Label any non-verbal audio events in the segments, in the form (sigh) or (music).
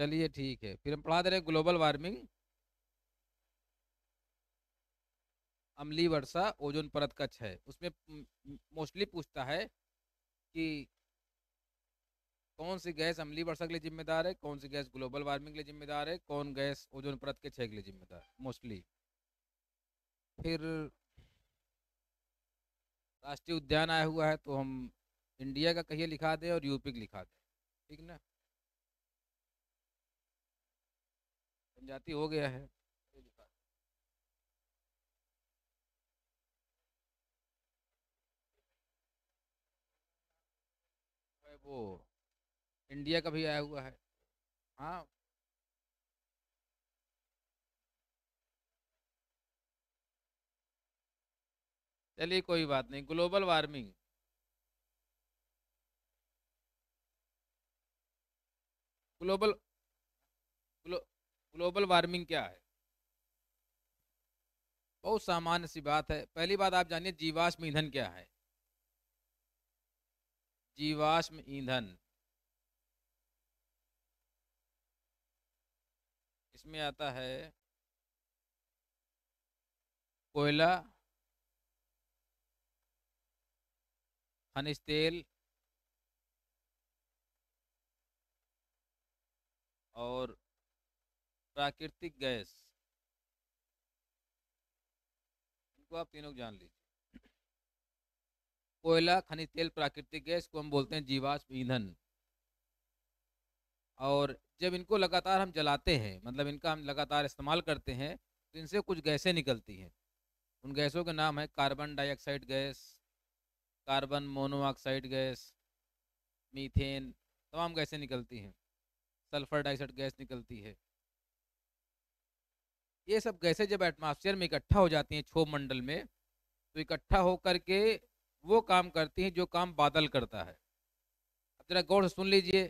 चलिए ठीक है फिर हम पढ़ा दे रहे ग्लोबल वार्मिंग अमली वर्षा ओजोन परत का क्षय उसमें मोस्टली पूछता है कि कौन सी गैस अमली वर्षा के लिए जिम्मेदार है कौन सी गैस ग्लोबल वार्मिंग के लिए जिम्मेदार है कौन गैस ओजोन परत के क्षय के लिए जिम्मेदार मोस्टली फिर राष्ट्रीय उद्यान आया हुआ है तो हम इंडिया का कहिए लिखा दें और यूपी का लिखा दें ठीक ना जाति हो गया है वो इंडिया का भी आया हुआ है हाँ चलिए कोई बात नहीं global warming global global warming क्या है बहुत सामान्य सी बात है पहली बात आप जानिए जीवाश्म ईंधन क्या है जीवाश्म ईंधन इसमें आता है कोयला खनिज तेल और प्राकृतिक गैस इनको आप तीनों को जान लीजिए कोयला खनिज तेल प्राकृतिक गैस को हम बोलते हैं जीवाश्म ईंधन और जब इनको लगातार हम जलाते हैं मतलब इनका हम लगातार इस्तेमाल करते हैं तो इनसे कुछ गैसें निकलती हैं उन गैसों के नाम है carbon dioxide gas carbon monoxide gas methane तमाम गैसें निकलती हैं सल्फ़र डाइऑक्साइड गैस निकलती है ये सब गैसें जब एटमॉस्फेयर में इकट्ठा हो जाती हैं छोभ मंडल में तो इकट्ठा होकर के वो काम करती हैं जो काम बादल करता है अब जरा गौर सुन लीजिए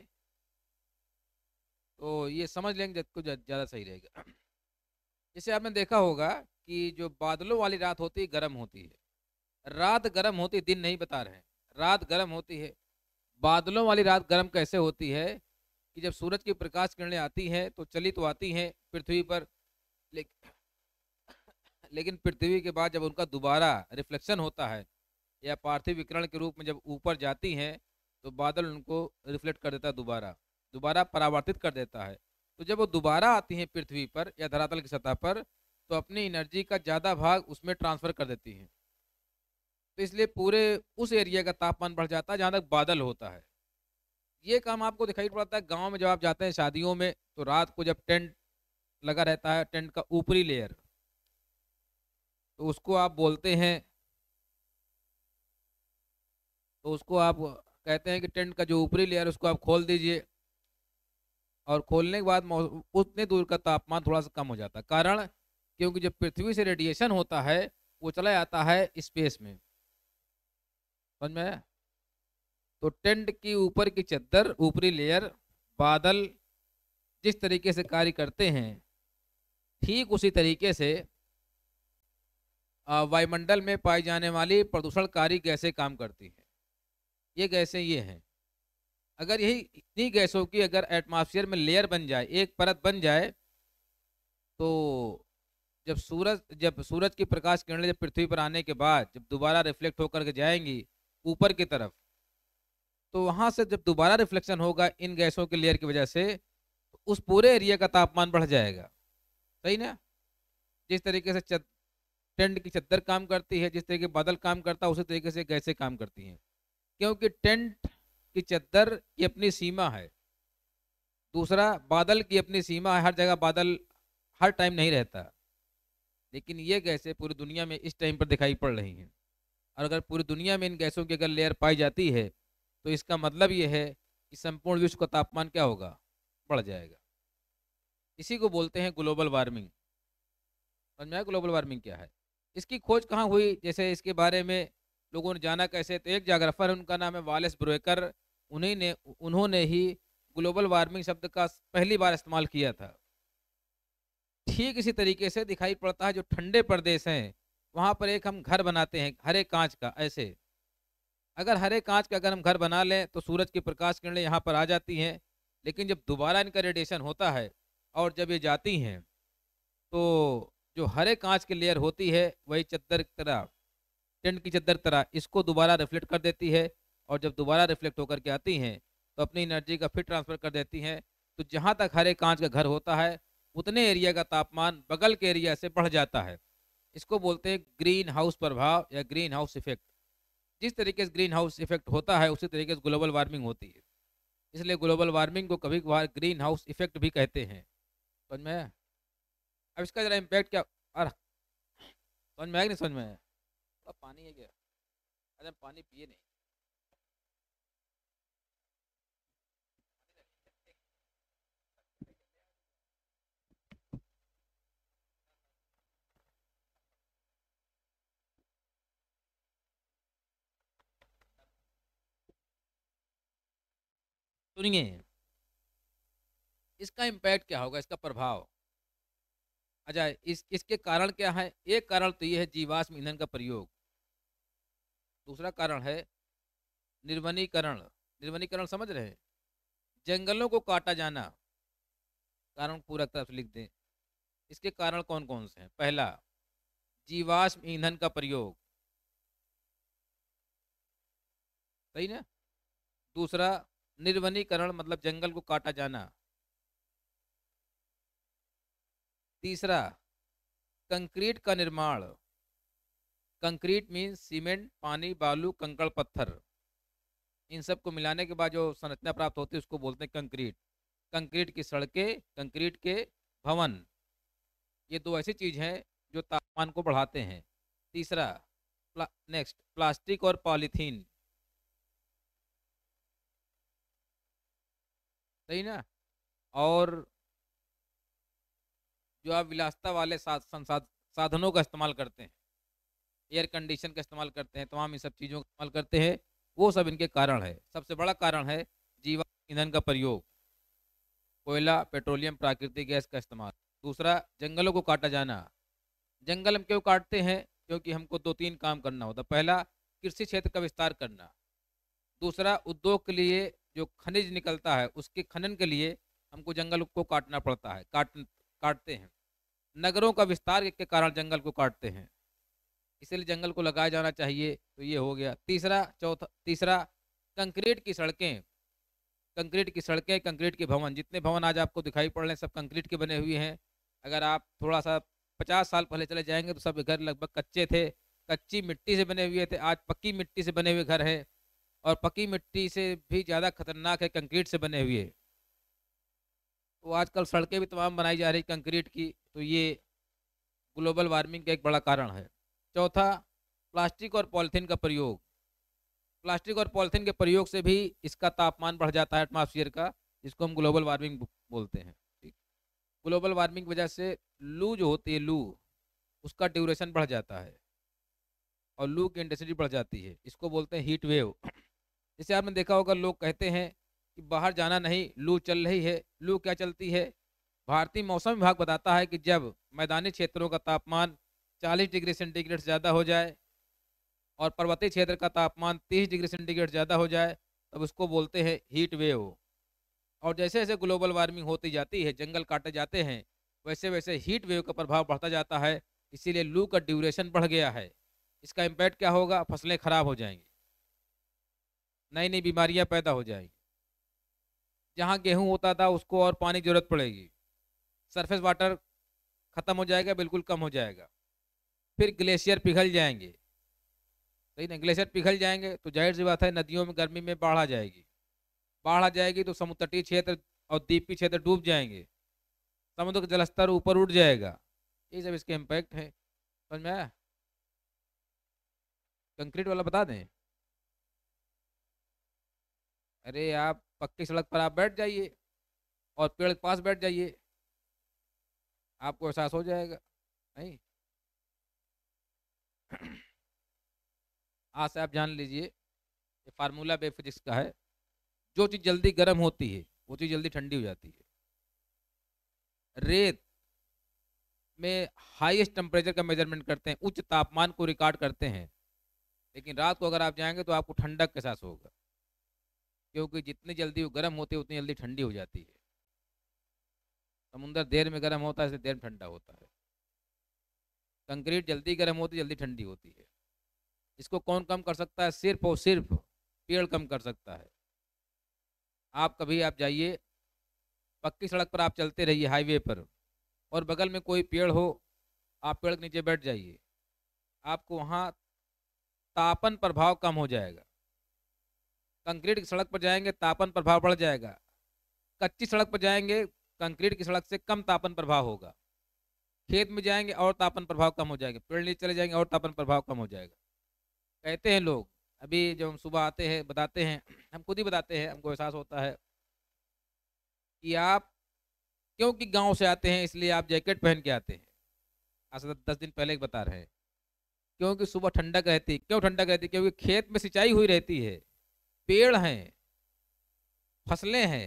तो ये समझ लेंगे जब कुछ ज़्यादा सही रहेगा जैसे आपने देखा होगा कि जो बादलों वाली रात होती है गर्म होती है रात गर्म होती दिन नहीं बता रहे हैं रात गर्म होती है बादलों वाली रात गर्म कैसे होती है कि जब सूरज की प्रकाश किरणें आती हैं तो चली तो आती हैं पृथ्वी पर लेकिन (coughs) लेकिन पृथ्वी के बाद जब उनका दोबारा रिफ्लेक्शन होता है या पार्थिव विकरण के रूप में जब ऊपर जाती हैं तो बादल उनको रिफ्लेक्ट कर देता है दोबारा दोबारा परावर्तित कर देता है तो जब वो दोबारा आती हैं पृथ्वी पर या धरातल की सतह पर तो अपनी एनर्जी का ज़्यादा भाग उसमें ट्रांसफ़र कर देती हैं तो इसलिए पूरे उस एरिया का तापमान बढ़ जाता है जहाँ तक बादल होता है ये काम आपको दिखाई पड़ता है गाँव में जब आप जाते हैं शादियों में तो रात को जब टेंट लगा रहता है टेंट का ऊपरी लेयर तो उसको आप बोलते हैं तो उसको आप कहते हैं कि टेंट का जो ऊपरी लेयर उसको आप खोल दीजिए और खोलने के बाद उतने दूर का तापमान थोड़ा सा कम हो जाता है कारण क्योंकि जब पृथ्वी से रेडिएशन होता है वो चला जाता है स्पेस में समझ में तो टेंट की ऊपर की चद्दर ऊपरी लेयर बादल जिस तरीके से कार्य करते हैं ठीक उसी तरीके से वायुमंडल में पाई जाने वाली प्रदूषणकारी गैसें काम करती हैं ये गैसें ये हैं अगर यही इतनी गैसों की अगर एटमॉस्फेयर में लेयर बन जाए एक परत बन जाए तो जब सूरज जब सूरज की प्रकाश किरण जब पृथ्वी पर आने के बाद जब दोबारा रिफ्लेक्ट होकर के जाएंगी ऊपर की तरफ तो वहाँ से जब दोबारा रिफ्लेक्शन होगा इन गैसों के लेयर की वजह से तो उस पूरे एरिया का तापमान बढ़ जाएगा सही ना जिस तरीके से टेंट की चद्दर काम करती है जिस तरीके बादल काम करता है उसी तरीके से गैसें काम करती हैं क्योंकि टेंट की चद्दर की अपनी सीमा है दूसरा बादल की अपनी सीमा है हर जगह बादल हर टाइम नहीं रहता लेकिन ये गैसें पूरी दुनिया में इस टाइम पर दिखाई पड़ रही हैं और अगर पूरी दुनिया में इन गैसों की अगर लेयर पाई जाती है तो इसका मतलब ये है कि संपूर्ण विश्व का तापमान क्या होगा बढ़ जाएगा इसी को बोलते हैं ग्लोबल वार्मिंग समझ में आया ग्लोबल वार्मिंग क्या है इसकी खोज कहाँ हुई जैसे इसके बारे में लोगों ने जाना कैसे तो एक जाग्राफर उनका नाम है वालेस ब्रोकर उन्हीं ने उन्होंने ही ग्लोबल वार्मिंग शब्द का पहली बार इस्तेमाल किया था ठीक इसी तरीके से दिखाई पड़ता है जो ठंडे प्रदेश हैं वहाँ पर एक हम घर बनाते हैं हरे कांच का ऐसे अगर हरे कांच का अगर हम घर बना लें तो सूरज की प्रकाश किरणें यहाँ पर आ जाती हैं लेकिन जब दोबारा इनका रेडिएशन होता है और जब ये जाती हैं तो जो हरे कांच की लेयर होती है वही चद्दर की तरह टेंट की चद्दर तरह इसको दोबारा रिफ्लेक्ट कर देती है और जब दोबारा रिफ्लेक्ट होकर के आती हैं तो अपनी एनर्जी का फिर ट्रांसफ़र कर देती हैं तो जहाँ तक हरे कांच का घर होता है उतने एरिया का तापमान बगल के एरिया से बढ़ जाता है इसको बोलते हैं ग्रीन हाउस प्रभाव या ग्रीन हाउस इफेक्ट जिस तरीके से ग्रीन हाउस इफेक्ट होता है उसी तरीके से ग्लोबल वार्मिंग होती है इसलिए ग्लोबल वार्मिंग को कभी कभार ग्रीन हाउस इफेक्ट भी कहते हैं समझ में अब इसका जरा इम्पैक्ट क्या अरे समझ में आया नहीं समझ में आया पानी है क्या अरे पानी पिए नहीं सुनिए इसका इम्पैक्ट क्या होगा इसका प्रभाव अच्छा इस इसके कारण क्या है एक कारण तो ये है जीवाश्म ईंधन का प्रयोग दूसरा कारण है निर्वनीकरण निर्वनीकरण समझ रहे हैं जंगलों को काटा जाना कारण पूरा तरफ लिख दें इसके कारण कौन कौन से हैं पहला जीवाश्म ईंधन का प्रयोग सही ना दूसरा निर्वनीकरण मतलब जंगल को काटा जाना तीसरा कंक्रीट का निर्माण कंक्रीट मीन्स सीमेंट पानी बालू कंकड़ पत्थर इन सब को मिलाने के बाद जो संरचना प्राप्त होती है उसको बोलते हैं कंक्रीट कंक्रीट की सड़कें कंक्रीट के भवन ये दो ऐसी चीज़ हैं जो तापमान को बढ़ाते हैं तीसरा प्ला, नेक्स्ट प्लास्टिक और पॉलीथीन सही ना और जो आप विलासता वाले साध, साधनों का इस्तेमाल करते हैं एयर कंडीशन का इस्तेमाल करते हैं तमाम इन सब चीज़ों का इस्तेमाल करते हैं वो सब इनके कारण है सबसे बड़ा कारण है जीवा ईंधन का प्रयोग कोयला पेट्रोलियम प्राकृतिक गैस का इस्तेमाल दूसरा जंगलों को काटा जाना जंगल हम क्यों काटते हैं क्योंकि हमको दो तीन काम करना होता पहला कृषि क्षेत्र का विस्तार करना दूसरा उद्योग के लिए जो खनिज निकलता है उसके खनन के लिए हमको जंगल को काटना पड़ता है काट काटते हैं नगरों का विस्तार के कारण जंगल को काटते हैं इसलिए जंगल को लगाया जाना चाहिए तो ये हो गया तीसरा चौथा तीसरा कंक्रीट की सड़कें कंक्रीट की सड़कें कंक्रीट के भवन जितने भवन आज आपको दिखाई पड़ रहे हैं सब कंक्रीट के बने हुए हैं अगर आप थोड़ा सा पचास साल पहले चले जाएंगे तो सब घर लगभग कच्चे थे कच्ची मिट्टी से बने हुए थे आज पक्की मिट्टी से बने हुए घर हैं और पक्की मिट्टी से भी ज़्यादा खतरनाक है कंक्रीट से बने हुए तो आजकल सड़कें भी तमाम बनाई जा रही कंक्रीट की तो ये ग्लोबल वार्मिंग का एक बड़ा कारण है चौथा प्लास्टिक और पॉलीथीन का प्रयोग प्लास्टिक और पॉलीथीन के प्रयोग से भी इसका तापमान बढ़ जाता है एटमॉस्फेयर का जिसको हम ग्लोबल वार्मिंग बोलते हैं ठीक ग्लोबल वार्मिंग की वजह से लू जो होती है लू उसका ड्यूरेशन बढ़ जाता है और लू की इंटेंसिटी बढ़ जाती है इसको बोलते हैं हीट वेव जैसे आपने देखा होगा लोग कहते हैं कि बाहर जाना नहीं लू चल रही है लू क्या चलती है भारतीय मौसम विभाग बताता है कि जब मैदानी क्षेत्रों का तापमान 40 डिग्री सेंटीग्रेड ज़्यादा हो जाए और पर्वतीय क्षेत्र का तापमान 30 डिग्री सेंटीग्रेड ज़्यादा हो जाए तब उसको बोलते हैं हीट वेव और जैसे जैसे ग्लोबल वार्मिंग होती जाती है जंगल काटे जाते हैं वैसे वैसे हीट वेव का प्रभाव बढ़ता जाता है इसीलिए लू का ड्यूरेशन बढ़ गया है इसका इम्पैक्ट क्या होगा फसलें खराब हो जाएंगी नई नई बीमारियाँ पैदा हो जाएंगी जहाँ गेहूँ होता था उसको और पानी की जरूरत पड़ेगी सरफेस वाटर ख़त्म हो जाएगा बिल्कुल कम हो जाएगा फिर ग्लेशियर पिघल जाएंगे सही ना ग्लेशियर पिघल जाएंगे तो जाहिर सी बात है नदियों में गर्मी में बाढ़ आ जाएगी बाढ़ आ जाएगी तो समुद्र तटीय क्षेत्र और द्वीपीय क्षेत्र डूब जाएंगे समुद्र का जलस्तर ऊपर उठ जाएगा ये सब इसके इम्पैक्ट है समझ में आया कंक्रीट वाला बता दें अरे आप पक्की सड़क पर आप बैठ जाइए और पेड़ के पास बैठ जाइए आपको एहसास हो जाएगा नहीं (clears throat) आज से आप जान लीजिए ये फार्मूला बे फिजिक्स का है जो चीज़ जल्दी गर्म होती है वो चीज़ जल्दी ठंडी हो जाती है रेत में हाईएस्ट टेम्परेचर का मेजरमेंट करते हैं उच्च तापमान को रिकॉर्ड करते हैं लेकिन रात को अगर आप जाएंगे तो आपको ठंडक के साथ होगा क्योंकि जितनी जल्दी वो गर्म होती है उतनी जल्दी ठंडी हो जाती है समुंदर देर में गर्म होता है देर में ठंडा होता है कंक्रीट जल्दी गर्म होती जल्दी ठंडी होती है इसको कौन कम कर सकता है सिर्फ और सिर्फ पेड़ कम कर सकता है आप कभी आप जाइए पक्की सड़क पर आप चलते रहिए हाईवे पर और बगल में कोई पेड़ हो आप पेड़ के नीचे बैठ जाइए आपको वहाँ तापन प्रभाव कम हो जाएगा कंक्रीट की सड़क पर जाएंगे तापन प्रभाव बढ़ जाएगा कच्ची सड़क पर जाएंगे कंक्रीट की सड़क से कम तापन प्रभाव होगा खेत में जाएंगे और तापन प्रभाव कम हो जाएगा पेड़ नीचे चले जाएंगे और तापन प्रभाव कम हो जाएगा कहते हैं लोग अभी जब हम सुबह आते हैं बताते हैं हम खुद ही बताते हैं हमको एहसास होता है कि आप क्योंकि गांव से आते हैं इसलिए आप जैकेट पहन के आते हैं आज दस दिन पहले बता रहे हैं क्योंकि सुबह ठंडक रहती क्यों ठंडक रहती क्योंकि खेत में सिंचाई हुई रहती है पेड़ हैं फसलें हैं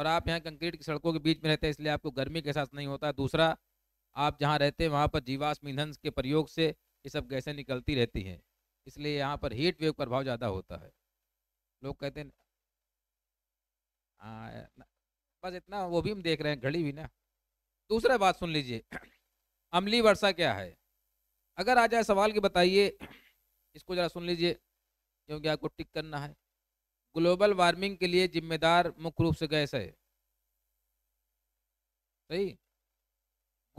और आप यहाँ कंक्रीट की सड़कों के बीच में रहते हैं इसलिए आपको गर्मी का एहसास नहीं होता दूसरा आप जहाँ रहते हैं वहाँ पर जीवाश्म ईंधन के प्रयोग से ये सब गैसें निकलती रहती हैं इसलिए यहाँ पर हीट वेव प्रभाव ज़्यादा होता है लोग कहते हैं हाँ, बस इतना वो भी हम देख रहे हैं घड़ी भी ना दूसरा बात सुन लीजिए अमली वर्षा क्या है अगर आ जाए सवाल के बताइए इसको ज़रा सुन लीजिए क्योंकि आपको टिक करना है ग्लोबल वार्मिंग के लिए जिम्मेदार मुख्य रूप से गैस है सही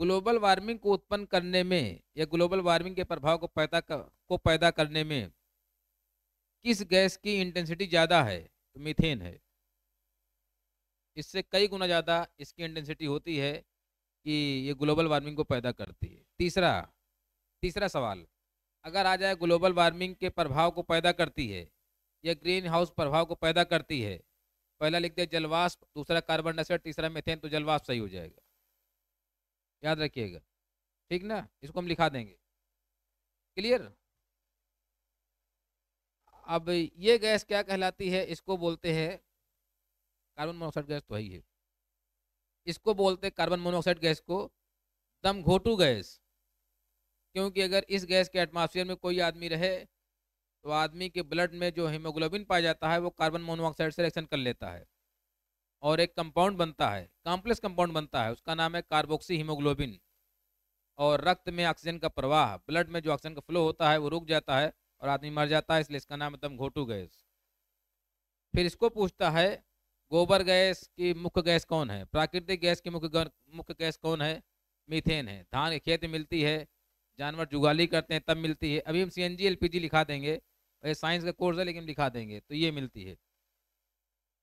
ग्लोबल वार्मिंग को उत्पन्न करने में या ग्लोबल वार्मिंग के प्रभाव को पैदा कर, को पैदा करने में किस गैस की इंटेंसिटी ज़्यादा है तो मीथेन है इससे कई गुना ज़्यादा इसकी इंटेंसिटी होती है कि ये ग्लोबल वार्मिंग को पैदा करती है तीसरा तीसरा सवाल अगर आ जाए ग्लोबल वार्मिंग के प्रभाव को पैदा करती है या ग्रीन हाउस प्रभाव को पैदा करती है पहला लिख दिया जलवाष्प दूसरा कार्बन डाइऑक्साइड तीसरा मेथेन तो जलवाष्प सही हो जाएगा याद रखिएगा ठीक ना इसको हम लिखा देंगे क्लियर अब ये गैस क्या कहलाती है इसको बोलते हैं कार्बन मोनोऑक्साइड गैस तो है ही है इसको बोलते कार्बन मोनोऑक्साइड गैस को दम घोटू गैस क्योंकि अगर इस गैस के एटमॉस्फेयर में कोई आदमी रहे तो आदमी के ब्लड में जो हीमोग्लोबिन पाया जाता है वो कार्बन मोनोऑक्साइड से रिएक्शन कर लेता है और एक कंपाउंड बनता है कॉम्प्लेक्स कंपाउंड बनता है उसका नाम है कार्बोक्सी हीमोग्लोबिन और रक्त में ऑक्सीजन का प्रवाह ब्लड में जो ऑक्सीजन का फ्लो होता है वो रुक जाता है और आदमी मर जाता है इसलिए इसका नाम है घोटू गैस फिर इसको पूछता है गोबर गैस की मुख्य गैस कौन है प्राकृतिक गैस की मुख्य मुख्य गैस कौन है मीथेन है धान खेत मिलती है जानवर जुगाली करते हैं तब मिलती है अभी हम C N G L P G लिखा देंगे ये साइंस का कोर्स है लेकिन लिखा देंगे तो ये मिलती है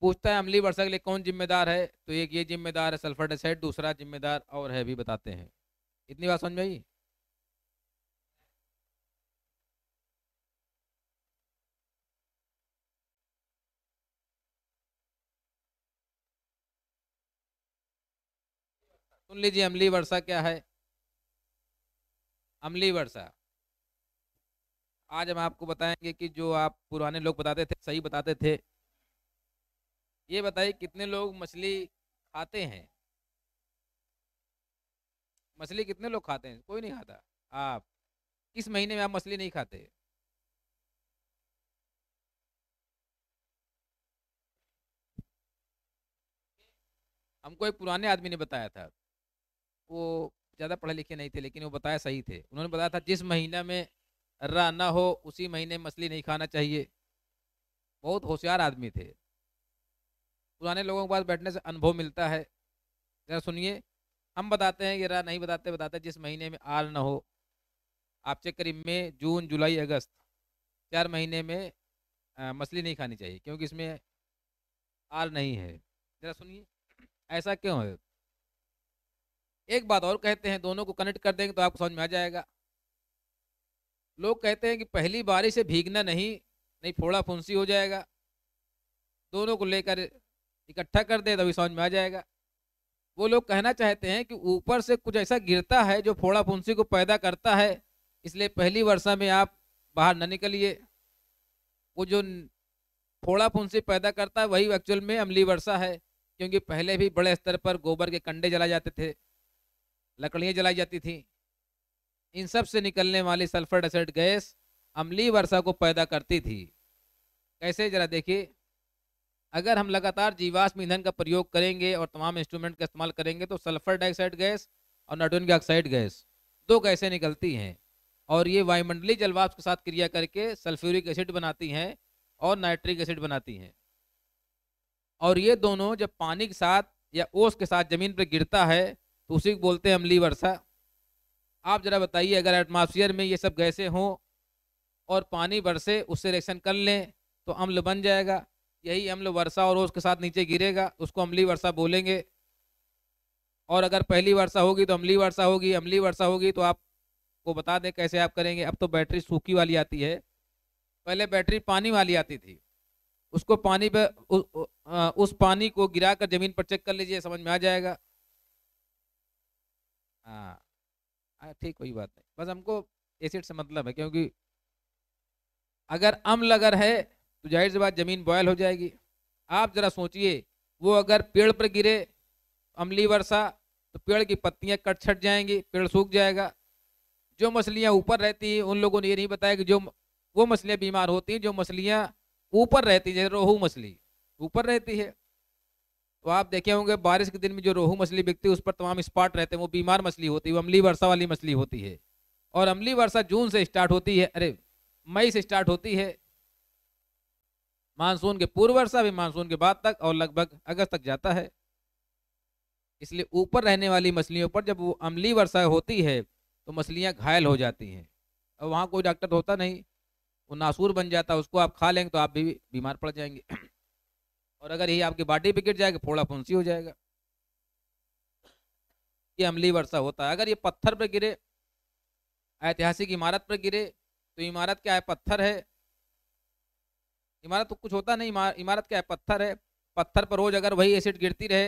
पूछता है अमली वर्षा के लिए कौन जिम्मेदार है तो एक ये जिम्मेदार है सल्फर डाइऑक्साइड दूसरा जिम्मेदार और है भी बताते हैं इतनी बात समझ में आई सुन लीजिए अमली वर्षा क्या है अमली वर्षा आज हम आपको बताएंगे कि जो आप पुराने लोग बताते थे सही बताते थे ये बताइए कितने लोग मछली खाते हैं मछली कितने लोग खाते हैं कोई नहीं खाता आप किस महीने में आप मछली नहीं खाते हमको एक पुराने आदमी ने बताया था वो ज़्यादा पढ़े लिखे नहीं थे लेकिन वो बताया सही थे उन्होंने बताया था जिस महीना में अर्रा ना हो उसी महीने मछली नहीं खाना चाहिए बहुत होशियार आदमी थे पुराने लोगों के पास बैठने से अनुभव मिलता है ज़रा सुनिए हम बताते हैं ये रा नहीं बताते बताते जिस महीने में आल ना हो आपसे करीब में जून जुलाई अगस्त चार महीने में मछली नहीं खानी चाहिए क्योंकि इसमें आल नहीं है ज़रा सुनिए ऐसा क्यों है एक बात और कहते हैं दोनों को कनेक्ट कर देंगे तो आपको समझ में आ जाएगा लोग कहते हैं कि पहली बारिश से भीगना नहीं नहीं फोड़ा फुंसी हो जाएगा दोनों को लेकर इकट्ठा कर दे तभी समझ में आ जाएगा वो लोग कहना चाहते हैं कि ऊपर से कुछ ऐसा गिरता है जो फोड़ा फुंसी को पैदा करता है इसलिए पहली वर्षा में आप बाहर न निकलिए वो जो फोड़ा फुंसी पैदा करता है वही एक्चुअल में अमली वर्षा है क्योंकि पहले भी बड़े स्तर पर गोबर के कंडे जलाए जाते थे लकड़ियाँ जलाई जाती थी इन सब से निकलने वाली सल्फर डाइऑक्साइड गैस अमली वर्षा को पैदा करती थी कैसे जरा देखिए अगर हम लगातार जीवाश्म ईंधन का प्रयोग करेंगे और तमाम इंस्ट्रूमेंट का इस्तेमाल करेंगे तो सल्फर डाइऑक्साइड गैस और नाइट्रोजन डाइऑक्साइड ऑक्साइड गैस दो गैसें निकलती हैं और ये वायुमंडलीय जलवाष्प के साथ क्रिया करके सल्फ्यूरिक एसिड बनाती हैं और नाइट्रिक एसिड बनाती हैं और ये दोनों जब पानी के साथ या ओस के साथ ज़मीन पर गिरता है तो उसी को बोलते हैं अमली वर्षा आप जरा बताइए अगर एटमॉस्फेयर में ये सब गैसें हों और पानी बरसे उससे रिएक्शन कर लें तो अम्ल बन जाएगा यही अम्ल वर्षा और उसके साथ नीचे गिरेगा उसको अमली वर्षा बोलेंगे और अगर पहली वर्षा होगी तो अमली वर्षा होगी अमली वर्षा होगी तो आपको बता दें कैसे आप करेंगे अब तो बैटरी सूखी वाली आती है पहले बैटरी पानी वाली आती थी उसको पानी पर उस पानी को गिरा कर ज़मीन पर चेक कर लीजिए समझ में आ जाएगा हाँ, हाँ ठीक कोई बात नहीं बस हमको एसिड से मतलब है क्योंकि अगर अम्ल अगर है तो जाहिर सी बात ज़मीन बॉयल हो जाएगी आप ज़रा सोचिए वो अगर पेड़ पर गिरे अम्ली वर्षा तो पेड़ की पत्तियां कट छट जाएंगी पेड़ सूख जाएगा जो मछलियां ऊपर रहती हैं उन लोगों ने ये नहीं बताया कि जो वो मछलियां बीमार होती हैं जो मछलियां ऊपर रहती हैं जैसे रोहू मछली ऊपर रहती है तो आप देखे होंगे बारिश के दिन में जो रोहू मछली बिकती है उस पर तमाम स्पॉट रहते हैं वो बीमार मछली होती है वो अमली वर्षा वाली मछली होती है और अमली वर्षा जून से स्टार्ट होती है अरे मई से स्टार्ट होती है मानसून के पूर्व वर्षा भी मानसून के बाद तक और लगभग अगस्त तक जाता है इसलिए ऊपर रहने वाली मछलियों पर जब वो अमली वर्षा होती है तो मछलियाँ घायल हो जाती हैं और वहाँ कोई डॉक्टर होता नहीं वो नासूर बन जाता उसको आप खा लेंगे तो आप भी बीमार पड़ जाएंगे और अगर यही आपकी बाटी पे गिर जाएगा फोड़ा फुंसी हो जाएगा ये अमली वर्षा होता है अगर ये पत्थर पर गिरे ऐतिहासिक इमारत पर गिरे तो इमारत क्या है पत्थर है इमारत तो कुछ होता नहीं इमारत क्या है पत्थर है पत्थर पर रोज अगर वही एसिड गिरती रहे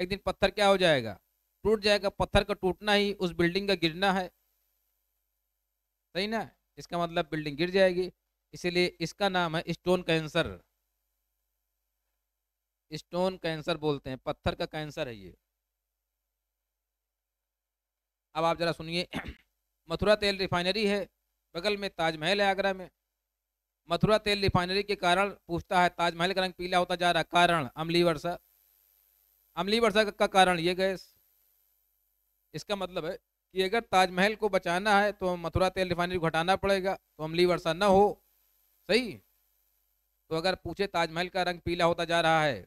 एक दिन पत्थर क्या हो जाएगा टूट जाएगा पत्थर का टूटना ही उस बिल्डिंग का गिरना है सही ना इसका मतलब बिल्डिंग गिर जाएगी इसीलिए इसका नाम है स्टोन कैंसर स्टोन कैंसर बोलते हैं पत्थर का कैंसर है ये अब आप जरा सुनिए (clears throat) मथुरा तेल रिफाइनरी है बगल में ताजमहल है आगरा में मथुरा तेल रिफाइनरी के कारण पूछता है ताजमहल का रंग पीला होता जा रहा कारण अमली वर्षा अमली वर्षा का कारण ये गैस इसका मतलब है कि अगर ताजमहल को बचाना है तो मथुरा तेल रिफाइनरी को हटाना पड़ेगा तो अमली वर्षा ना हो सही तो अगर पूछे ताजमहल का रंग पीला होता जा रहा है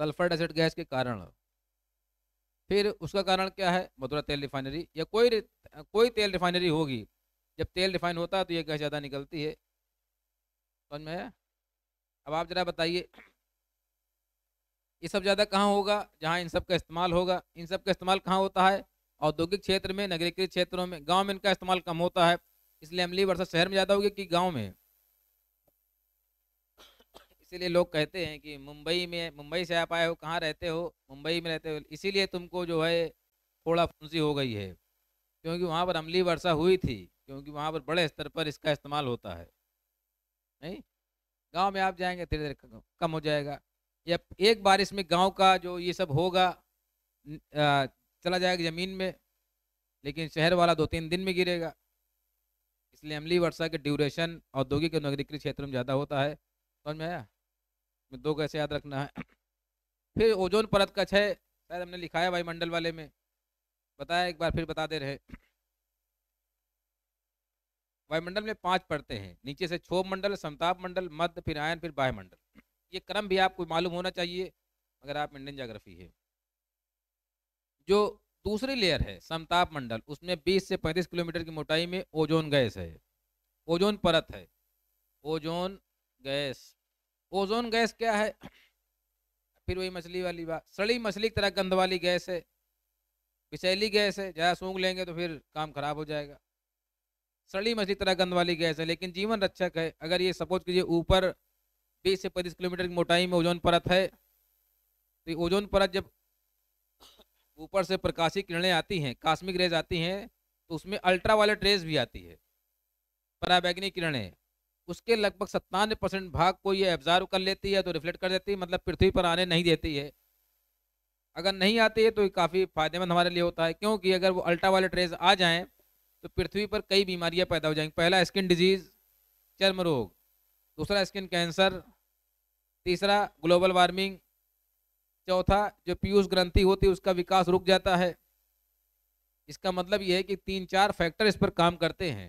सल्फर डाइऑक्साइड गैस के कारण फिर उसका कारण क्या है मथुरा तेल रिफाइनरी या कोई कोई तेल रिफाइनरी होगी जब तेल रिफाइन होता है तो ये गैस ज़्यादा निकलती है समझ में है अब आप ज़रा बताइए ये सब ज़्यादा कहाँ होगा जहाँ इन सब का इस्तेमाल होगा इन सब का इस्तेमाल कहाँ होता है औद्योगिक क्षेत्र में नगरीकृत क्षेत्रों में गाँव में इनका इस्तेमाल कम होता है इसलिए अमली वर्षा शहर में ज़्यादा होगी कि गाँव में इसीलिए लोग कहते हैं कि मुंबई में मुंबई से आप आए हो कहाँ रहते हो मुंबई में रहते हो इसीलिए तुमको जो है थोड़ा फुंसी हो गई है क्योंकि वहाँ पर अमली वर्षा हुई थी क्योंकि वहाँ पर बड़े स्तर पर इसका इस्तेमाल होता है नहीं गांव में आप जाएंगे धीरे धीरे कम हो जाएगा या एक बारिश में गांव का जो ये सब होगा चला जाएगा ज़मीन में लेकिन शहर वाला दो तीन दिन में गिरेगा इसलिए अमली वर्षा के ड्यूरेशन औद्योगिक और नगरीकृत क्षेत्र में ज़्यादा होता है समझ में आया में दो कैसे याद रखना है फिर ओजोन परत का छः शायद हमने लिखा है वायुमंडल वाले में बताया एक बार फिर बता दे रहे वायुमंडल में पांच पड़ते हैं नीचे से क्षोभ मंडल समताप मंडल मध्य फिर आयन फिर वायुमंडल ये क्रम भी आपको मालूम होना चाहिए अगर आप इंडियन जोग्राफी है जो दूसरी लेयर है समताप मंडल उसमें 20 से 35 किलोमीटर की मोटाई में ओजोन गैस है ओजोन परत है ओजोन गैस ओजोन गैस क्या है फिर वही मछली वाली बात सड़ी मछली की तरह गंध वाली गैस है विशैली गैस है ज़्यादा सूंघ लेंगे तो फिर काम खराब हो जाएगा सड़ी मछली तरह गंध वाली गैस है लेकिन जीवन रक्षक है अगर ये सपोज कीजिए ऊपर बीस से पच्चीस किलोमीटर की मोटाई में ओजोन परत है तो ओजोन परत जब ऊपर से प्रकाशी किरणें आती हैं कास्मिक रेज आती हैं तो उसमें अल्ट्रा वायलेट रेज भी आती है पराबैग्निक किरणें उसके लगभग सत्तानवे परसेंट भाग को ये एब्जार्व कर लेती है तो रिफ्लेक्ट कर देती है मतलब पृथ्वी पर आने नहीं देती है अगर नहीं आती है तो ये काफ़ी फायदेमंद हमारे लिए होता है क्योंकि अगर वो अल्ट्रा वाले ट्रेज आ जाएँ तो पृथ्वी पर कई बीमारियाँ पैदा हो जाएंगी पहला स्किन डिजीज़ चर्म रोग दूसरा स्किन कैंसर तीसरा ग्लोबल वार्मिंग चौथा जो पीयूष ग्रंथि होती है उसका विकास रुक जाता है इसका मतलब यह है कि तीन चार फैक्टर इस पर काम करते हैं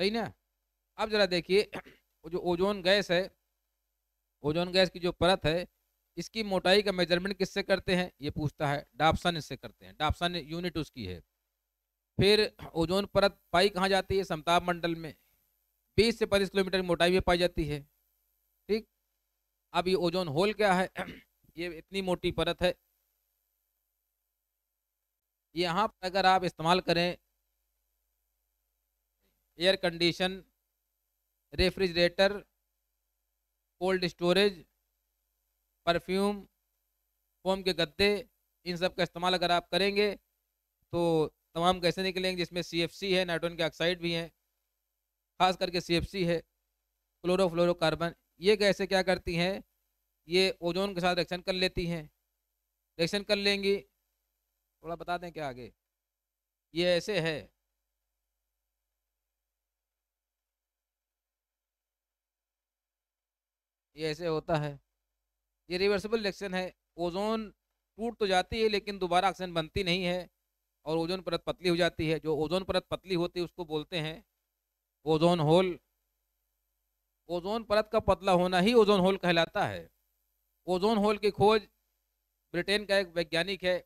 सही ना अब जरा देखिए जो ओजोन गैस है ओजोन गैस की जो परत है इसकी मोटाई का मेजरमेंट किससे करते हैं ये पूछता है डापसन इससे करते हैं डापसन यूनिट उसकी है फिर ओजोन परत पाई कहाँ जाती है समताप मंडल में 20 से 25 किलोमीटर की मोटाई में पाई जाती है ठीक अब ये ओजोन होल क्या है (clears throat) ये इतनी मोटी परत है यहाँ पर अगर आप इस्तेमाल करें air condition refrigerator cold storage perfume foam के गद्दे इन सब का इस्तेमाल अगर आप करेंगे तो तमाम गैसें निकलेंगे जिसमें सी है नाइट्रोजन के ऑक्साइड भी हैं खास करके सी है क्लोरोफ्लोरोकार्बन ये गैसें क्या करती हैं ये ओजोन के साथ रिएक्शन कर लेती हैं रिएक्शन कर लेंगी थोड़ा बता दें क्या आगे ये ऐसे है ये ऐसे होता है ये रिवर्सिबल रिएक्शन है ओजोन टूट तो जाती है लेकिन दोबारा ऑक्सीजन बनती नहीं है और ओजोन परत पतली हो जाती है जो ओजोन परत पतली होती है उसको बोलते हैं ओजोन होल ओजोन परत का पतला होना ही ओजोन होल कहलाता है ओजोन होल की खोज ब्रिटेन का एक वैज्ञानिक है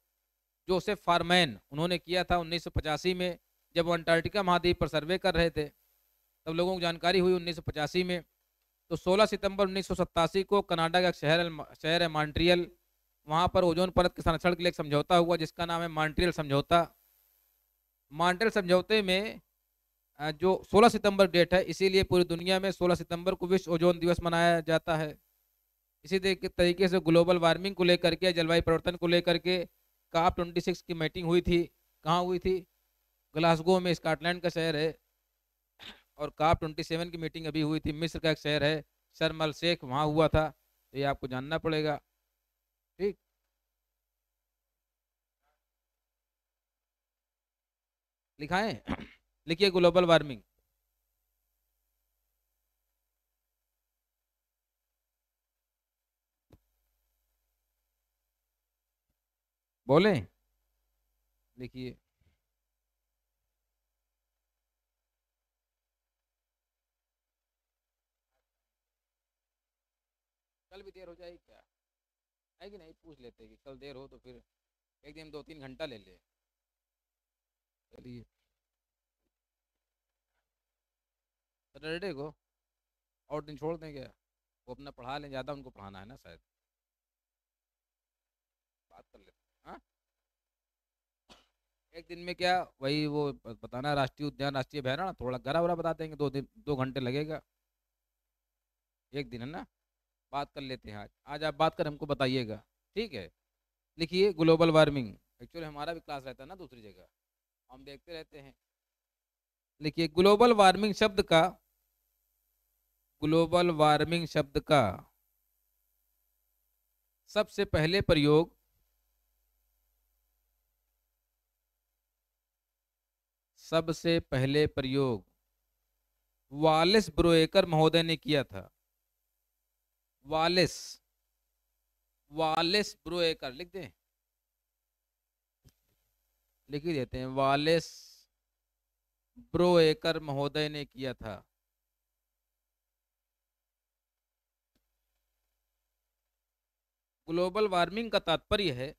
जोसेफ फारमैन उन्होंने किया था उन्नीस में जब वो अंटार्कटिका महाद्वीप पर सर्वे कर रहे थे तब लोगों को जानकारी हुई उन्नीस में तो 16 सितंबर उन्नीस को कनाडा का शहर शहर है मॉन्ट्रियल वहाँ पर ओजोन परत के संरक्षण के लिए एक समझौता हुआ जिसका नाम है मॉन्ट्रियल समझौता मॉन्ट्रियल समझौते में जो 16 सितंबर डेट है इसीलिए पूरी दुनिया में 16 सितंबर को विश्व ओजोन दिवस मनाया जाता है इसी तरीके से ग्लोबल वार्मिंग को लेकर के जलवायु परिवर्तन को लेकर के काप ट्वेंटी सिक्स की मीटिंग हुई थी कहाँ हुई थी ग्लासगो में स्कॉटलैंड का शहर है और काप ट्वेंटी सेवन की मीटिंग अभी हुई थी मिस्र का एक शहर है शर्मल शेख वहाँ हुआ था तो ये आपको जानना पड़ेगा ठीक लिखाएं लिखिए ग्लोबल वार्मिंग बोले लिखिए कल भी देर हो जाएगी क्या है कि नहीं पूछ लेते कि कल देर हो तो फिर एक दिन दो तीन घंटा ले ले चलिए सैटरडे को और दिन छोड़ दें क्या वो अपना पढ़ा लें ज़्यादा उनको पढ़ाना है ना शायद बात कर लेते हाँ एक दिन में क्या वही वो बताना राष्ट्रीय उद्यान राष्ट्रीय ना थोड़ा गरा वरा बता देंगे दो दिन दो घंटे लगेगा एक दिन है ना बात कर लेते हैं आज आज आप बात कर हमको बताइएगा ठीक है लिखिए ग्लोबल वार्मिंग एक्चुअली हमारा भी क्लास रहता है ना दूसरी जगह हम देखते रहते हैं लिखिए ग्लोबल वार्मिंग शब्द का ग्लोबल वार्मिंग शब्द का सबसे पहले प्रयोग सबसे पहले प्रयोग वालिस ब्रोएकर महोदय ने किया था वालिस वालिस ब्रोएकर लिख दें लिख ही देते हैं वालिस ब्रोएकर महोदय ने किया था ग्लोबल वार्मिंग का तात्पर्य है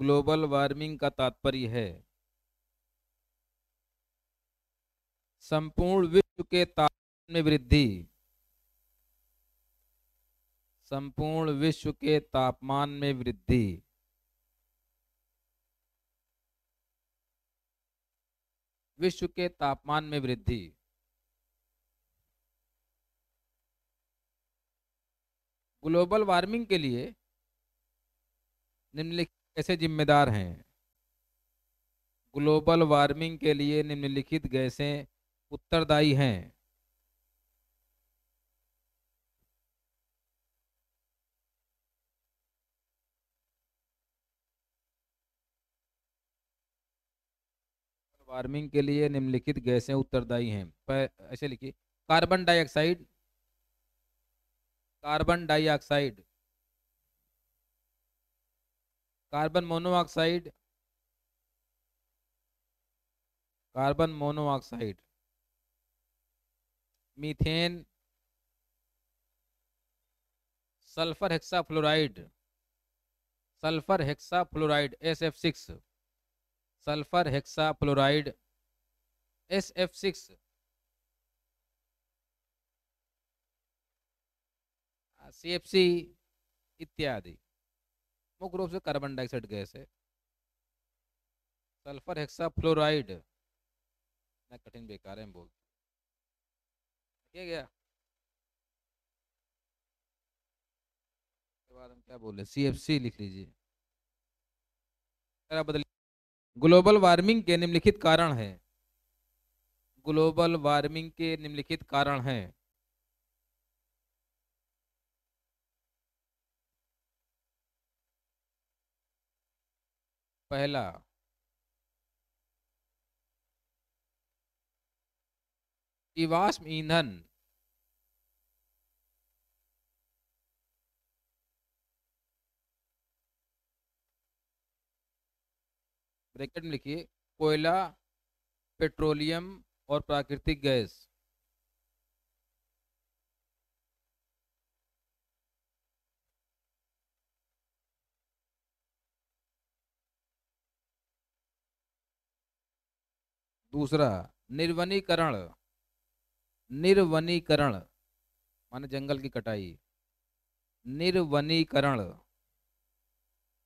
ग्लोबल वार्मिंग का तात्पर्य है संपूर्ण विश्व के तापमान में वृद्धि संपूर्ण विश्व के तापमान में वृद्धि विश्व के तापमान में वृद्धि ग्लोबल वार्मिंग के लिए निम्नलिखित कैसे जिम्मेदार हैं ग्लोबल वार्मिंग के लिए निम्नलिखित गैसें उत्तरदायी हैं वार्मिंग के लिए निम्नलिखित गैसें उत्तरदायी हैं ऐसे लिखिए carbon dioxide carbon dioxide carbon monoxide carbon monoxide methane sulphur hexa fluoride sulphur hexa fluoride S F six sulphur hexa fluoride S F six C F C इत्यादि मुख्य रूप से कार्बन डाइऑक्साइड गैस है सल्फर हेक्सा फ्लोराइड मैं कठिन बेकार है बोलते किया गया बाद हम क्या बोले सी लिख लीजिए बदल ग्लोबल वार्मिंग के निम्नलिखित कारण हैं ग्लोबल वार्मिंग के निम्नलिखित कारण हैं पहला जीवाश्म ईंधन ब्रैकेट में लिखिए कोयला पेट्रोलियम और प्राकृतिक गैस दूसरा निर्वनीकरण निर्वनीकरण माने जंगल की कटाई निर्वनीकरण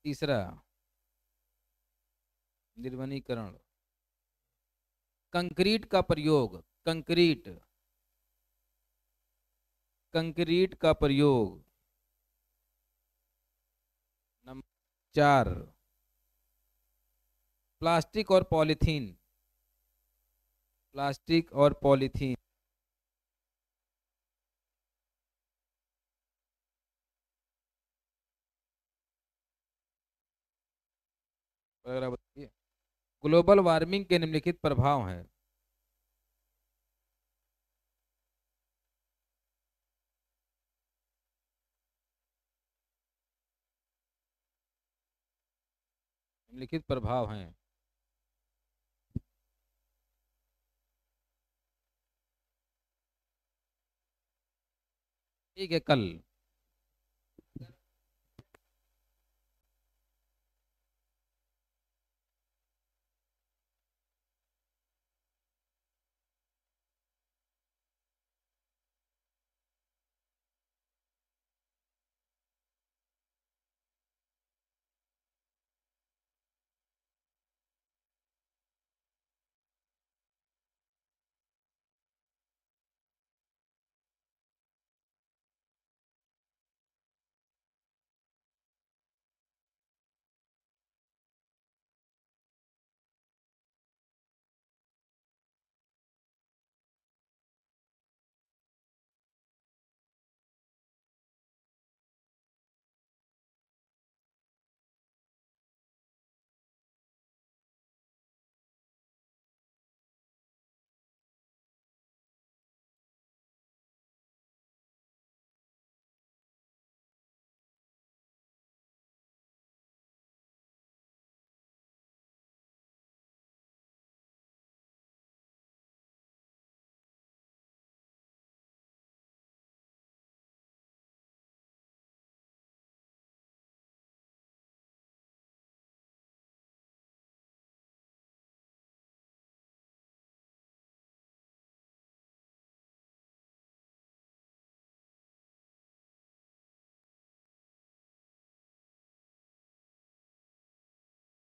तीसरा निर्वनीकरण कंक्रीट का प्रयोग कंक्रीट कंक्रीट का प्रयोग नंबर चार प्लास्टिक और पॉलीथीन प्लास्टिक और पॉलीथीन वगैरह ग्लोबल वार्मिंग के निम्नलिखित प्रभाव हैं निम्नलिखित प्रभाव हैं ठीक है कल